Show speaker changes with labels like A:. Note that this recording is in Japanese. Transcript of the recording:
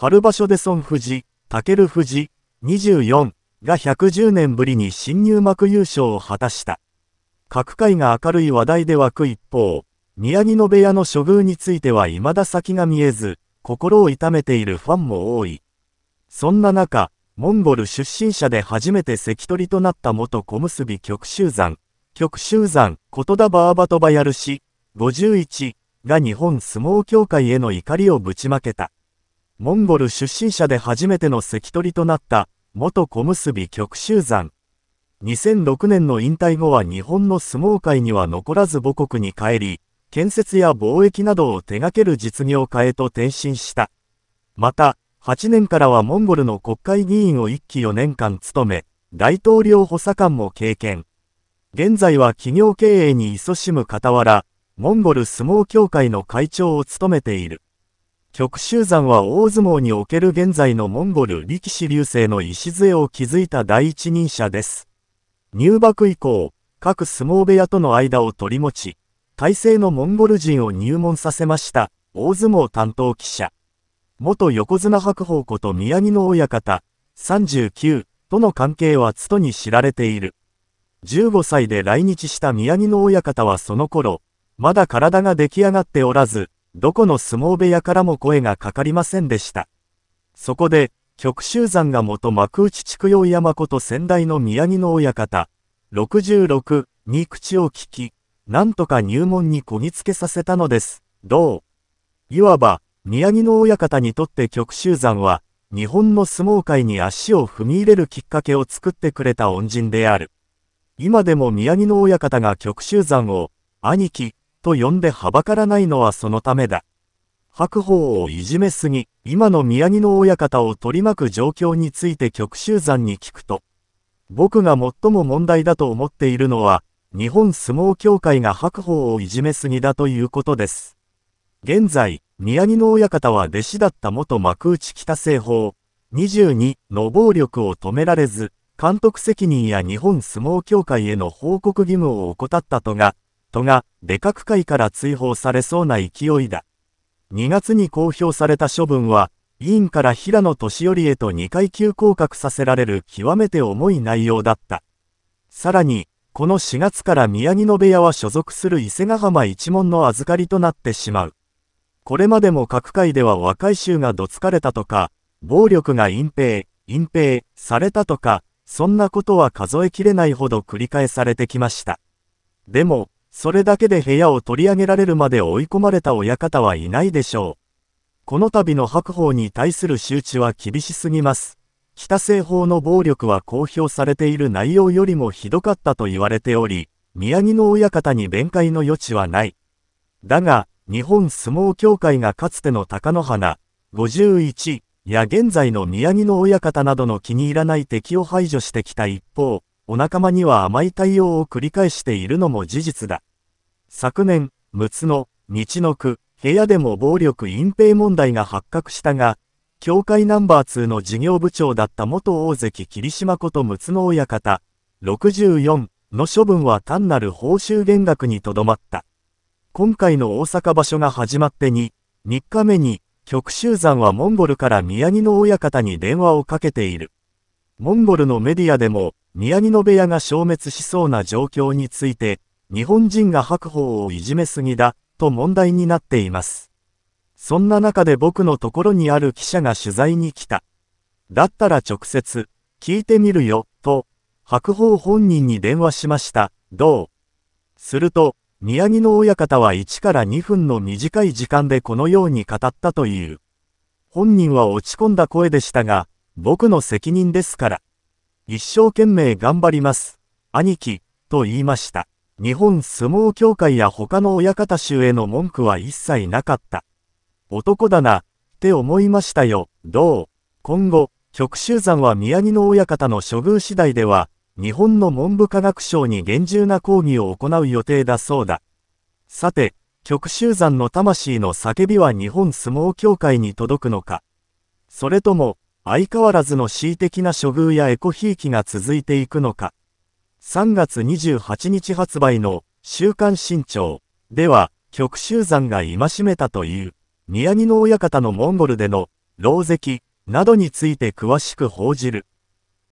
A: 春場所で孫富士、武富士、24が110年ぶりに新入幕優勝を果たした。各界が明るい話題で湧く一方、宮城野部屋の処遇については未だ先が見えず、心を痛めているファンも多い。そんな中、モンゴル出身者で初めて関取となった元小結極州山、極州山、言田バーバトバヤル氏、51が日本相撲協会への怒りをぶちまけた。モンゴル出身者で初めての関取となった元小結極州山2006年の引退後は日本の相撲界には残らず母国に帰り建設や貿易などを手掛ける実業家へと転身したまた8年からはモンゴルの国会議員を1期4年間務め大統領補佐官も経験現在は企業経営に勤しむ傍らモンゴル相撲協会の会長を務めている極州山は大相撲における現在のモンゴル力士流星の礎を築いた第一人者です。入幕以降、各相撲部屋との間を取り持ち、体制のモンゴル人を入門させました、大相撲担当記者。元横綱白鵬こと宮城野親方、39との関係はつとに知られている。15歳で来日した宮城野親方はその頃、まだ体が出来上がっておらず、どこの相撲部屋からも声がかかりませんでした。そこで、極州山が元幕内畜養山こと先代の宮城の親方、66に口を聞き、なんとか入門にこぎつけさせたのです。どういわば、宮城の親方にとって極州山は、日本の相撲界に足を踏み入れるきっかけを作ってくれた恩人である。今でも宮城の親方が極州山を、兄貴、と呼んではばからないのはそのためだ。白鵬をいじめすぎ、今の宮城の親方を取り巻く状況について極集山に聞くと、僕が最も問題だと思っているのは、日本相撲協会が白鵬をいじめすぎだということです。現在、宮城の親方は弟子だった元幕内北西方22の暴力を止められず、監督責任や日本相撲協会への報告義務を怠ったとが、が、でかく会から追放されそうな勢いだ。2月に公表された処分は、委員から平野俊頼へと2階級降格させられる極めて重い内容だった。さらに、この4月から宮城野部屋は所属する伊勢ヶ浜一門の預かりとなってしまう。これまでも各界では若い衆がどつかれたとか、暴力が隠蔽、隠蔽されたとか、そんなことは数えきれないほど繰り返されてきました。でも、それだけで部屋を取り上げられるまで追い込まれた親方はいないでしょう。この度の白鵬に対する周知は厳しすぎます。北西方の暴力は公表されている内容よりもひどかったと言われており、宮城の親方に弁解の余地はない。だが、日本相撲協会がかつての高野花、51や現在の宮城の親方などの気に入らない敵を排除してきた一方、お仲間には甘い対応を繰り返しているのも事実だ。昨年、陸奥の、道の区、部屋でも暴力隠蔽問題が発覚したが、協会ナンバー2の事業部長だった元大関霧島こと陸奥の親方、64の処分は単なる報酬減額にとどまった。今回の大阪場所が始まってに、3日目に、極州山はモンゴルから宮城の親方に電話をかけている。モンゴルのメディアでも、宮城野部屋が消滅しそうな状況について、日本人が白鵬をいじめすぎだ、と問題になっています。そんな中で僕のところにある記者が取材に来た。だったら直接、聞いてみるよ、と、白鵬本人に電話しました、どうすると、宮城の親方は1から2分の短い時間でこのように語ったという。本人は落ち込んだ声でしたが、僕の責任ですから。一生懸命頑張ります。兄貴、と言いました。日本相撲協会や他の親方衆への文句は一切なかった。男だな、って思いましたよ。どう今後、極州山は宮城の親方の処遇次第では、日本の文部科学省に厳重な抗議を行う予定だそうだ。さて、極州山の魂の叫びは日本相撲協会に届くのかそれとも、相変わらずの恣意的な処遇やエコひいきが続いていくのか。3月28日発売の週刊新潮では、極集山が戒めたという、宮城の親方のモンゴルでの、狼石などについて詳しく報じる。